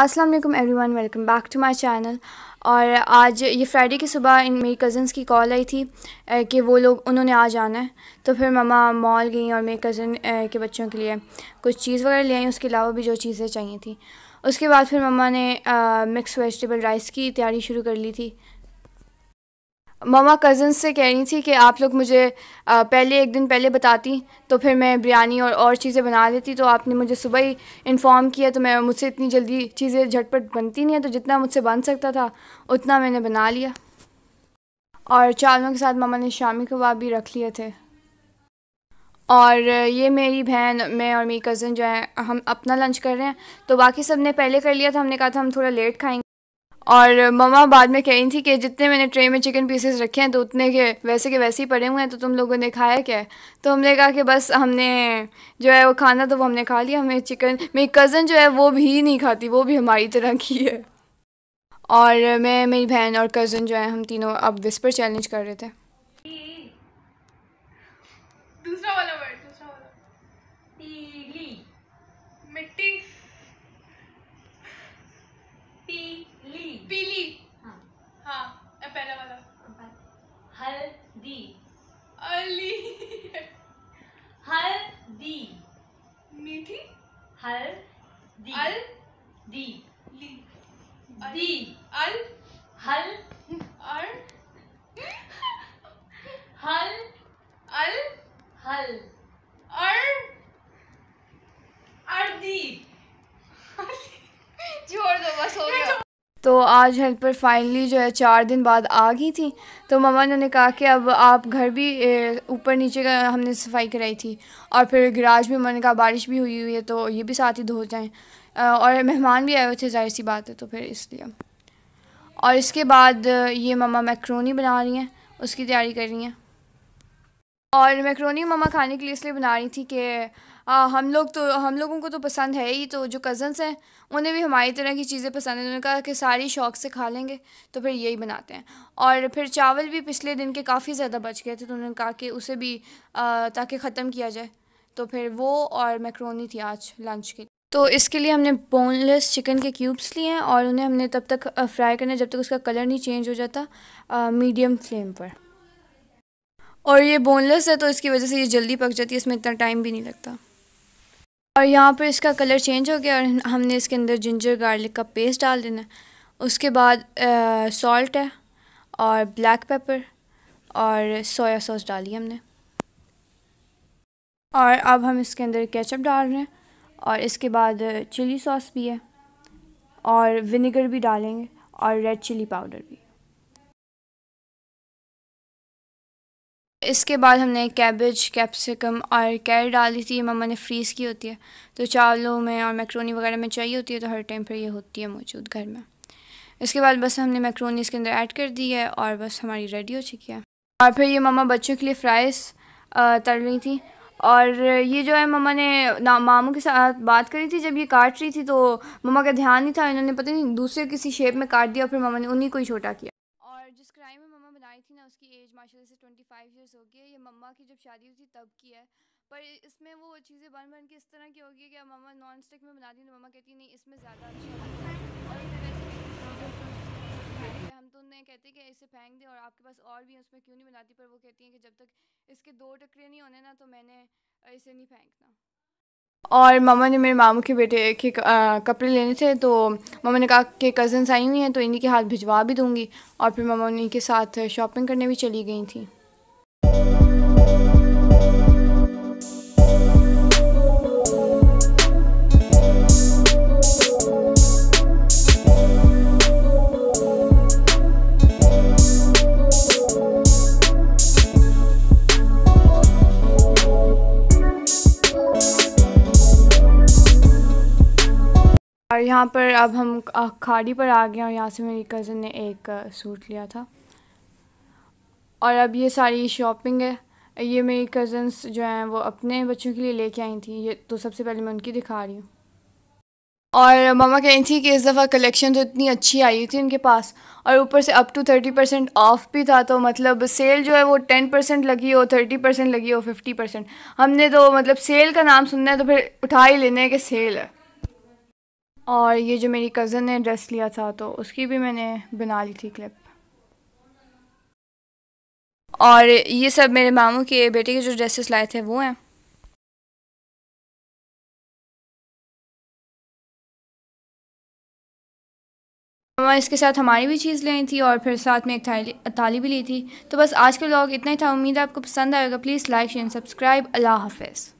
Aslam everyone welcome back to my channel और आज ये फ्राइडे की सुबह इन मेरी कज़न्स की कॉल आई थी कि वो लोग उन्होंने आज जाना है तो फिर ममा मॉल गई और मेरे कज़न के बच्चों के लिए कुछ चीज़ वगैरह ले आई उसके अलावा भी जो चीज़ें चाहिए थी उसके बाद फिर ममा ने मिक्स वेजिटेबल राइस की तैयारी शुरू कर ली थी ममा कज़न से कह रही थी कि आप लोग मुझे पहले एक दिन पहले बताती तो फिर मैं बिरयानी और और चीज़ें बना लेती तो आपने मुझे सुबह ही इन्फॉर्म किया तो मैं मुझसे इतनी जल्दी चीज़ें झटपट बनती नहीं है तो जितना मुझसे बन सकता था उतना मैंने बना लिया और चावलों के साथ मामा ने शामी कबाब भी रख लिए थे और ये मेरी बहन मैं और मेरी कज़न जो है हम अपना लंच कर रहे हैं तो बाकी सब ने पहले कर लिया था हमने कहा था हम थोड़ा लेट खाएंगे और ममा बाद में कह रही थी कि जितने मैंने ट्रे में चिकन पीसेस रखे हैं तो उतने के वैसे के वैसे ही पड़े हुए हैं तो तुम लोगों ने खाया क्या है तो हमने कहा कि बस हमने जो है वो खाना तो वो हमने खा लिया हमें चिकन मेरी कज़न जो है वो भी नहीं खाती वो भी हमारी तरह की है और मैं मेरी बहन और कज़न जो है हम तीनों अब विस्पर चैलेंज कर रहे थे हल्दी अली हल्दी मीठी हल दी अल दी ली दी अल हल अर हल अल हल अर दी छोड़ दो बस हो गया तो आज हेल्पर फाइनली जो है चार दिन बाद आ गई थी तो मामा ने कहा कि अब आप घर भी ऊपर नीचे का हमने सफाई कराई थी और फिर गिराज भी उन्होंने कहा बारिश भी हुई हुई है तो ये भी साथ ही धो जाए और मेहमान भी आए हुए थे जाहिर सी बात है तो फिर इसलिए और इसके बाद ये ममा मैक्रोनी बना रही हैं उसकी तैयारी कर रही हैं और मैक्रोनी ममा खाने के लिए इसलिए बना रही थी कि आ, हम लोग तो हम लोगों को तो पसंद है ही तो जो कज़न्स हैं उन्हें भी हमारी तरह की चीज़ें पसंद हैं तो उन्होंने कहा कि सारी शौक से खा लेंगे तो फिर यही बनाते हैं और फिर चावल भी पिछले दिन के काफ़ी ज़्यादा बच गए थे तो उन्होंने कहा कि उसे भी ताकि ख़त्म किया जाए तो फिर वो और मैक्रोनी थी आज लंच के लिए तो इसके लिए हमने बोनलेस चिकन के क्यूब्स लिए हैं और उन्हें हमने तब तक फ्राई करना जब तक उसका कलर नहीं चेंज हो जाता मीडियम फ्लेम पर और ये बोनलेस है तो इसकी वजह से ये जल्दी पक जाती है इसमें इतना टाइम भी नहीं लगता और यहाँ पर इसका कलर चेंज हो गया और हमने इसके अंदर जिंजर गार्लिक का पेस्ट डाल देना उसके बाद सॉल्ट है और ब्लैक पेपर और सोया सॉस डाली हमने और अब हम इसके अंदर केचप डाल रहे हैं और इसके बाद चिली सॉस भी है और विनेगर भी डालेंगे और रेड चिली पाउडर भी इसके बाद हमने कैबेज कैप्सिकम और कैर डाली थी मम्मा ने फ्रीज़ की होती है तो चावलों में और मैक्रोनी वगैरह में चाहिए होती है तो हर टाइम पर ये होती है मौजूद घर में इसके बाद बस हमने मैक्रोनी इसके अंदर ऐड कर दी है और बस हमारी रेडी हो चुकी है और फिर ये मम्मा बच्चों के लिए फ्राइज़ तल रही थी और ये जो है मम्मा ने ना मामू के साथ बात करी थी जब ये काट रही थी तो मम्मा का ध्यान नहीं था इन्होंने पता नहीं दूसरे किसी शेप में काट दिया और फिर मम्मा ने उन्हीं को ही छोटा किया और जिस क्राइम में मम्मा बनाई थी ना उसकी एज माशा से ट्वेंटी फाइव ईयर्स हो गई है ये मम्मा की जब शादी हुई थी तब की है पर इसमें वो चीज़ें बन बन के इस तरह की होगी कि अब मम्मा नॉन स्टिक में बना दी तो मम्मा कहती नहीं इसमें ज़्यादा अच्छा हम तो उन्हें कहते हैं कि इसे फेंक दें और आपके पास और भी है उसमें क्यों नहीं बनाती पर वो कहती हैं कि जब तक इसके दो टकरे नहीं होने ना तो मैंने इसे नहीं फेंकना और मामा ने मेरे मामू के बेटे के कपड़े लेने थे तो मामा ने कहा कि कज़न्स आई हुई हैं तो इन्हीं के हाथ भिजवा भी दूँगी और फिर मामा उन्हीं के साथ शॉपिंग करने भी चली गई थी और यहाँ पर अब हम खाड़ी पर आ गए और यहाँ से मेरी कज़न ने एक सूट लिया था और अब ये सारी शॉपिंग है ये मेरी कज़न्स जो हैं वो अपने बच्चों के लिए लेके आई थी ये तो सबसे पहले मैं उनकी दिखा रही हूँ और मामा कह रही थी कि इस दफ़ा कलेक्शन तो इतनी अच्छी आई थी उनके पास और ऊपर से up to thirty percent off भी था तो मतलब सेल जो है वो टेन परसेंट लगी हो थर्टी परसेंट लगी हो फिफ्टी परसेंट हमने तो मतलब सेल का नाम सुनना है तो फिर उठा ही लेना है कि सेल है और ये जो मेरी कज़न ने ड्रेस लिया था तो उसकी भी मैंने बना ली थी क्लिप और ये सब मेरे मामू के बेटे के जो ड्रेसेस लाए थे वो हैं और इसके साथ हमारी भी चीज़ लेनी थी और फिर साथ में एक थाली थाली भी ली थी तो बस आज के ब्लॉग इतना ही था उम्मीद है आपको पसंद आएगा प्लीज़ लाइक शेयर सब्सक्राइब अल्लाह हाफिज़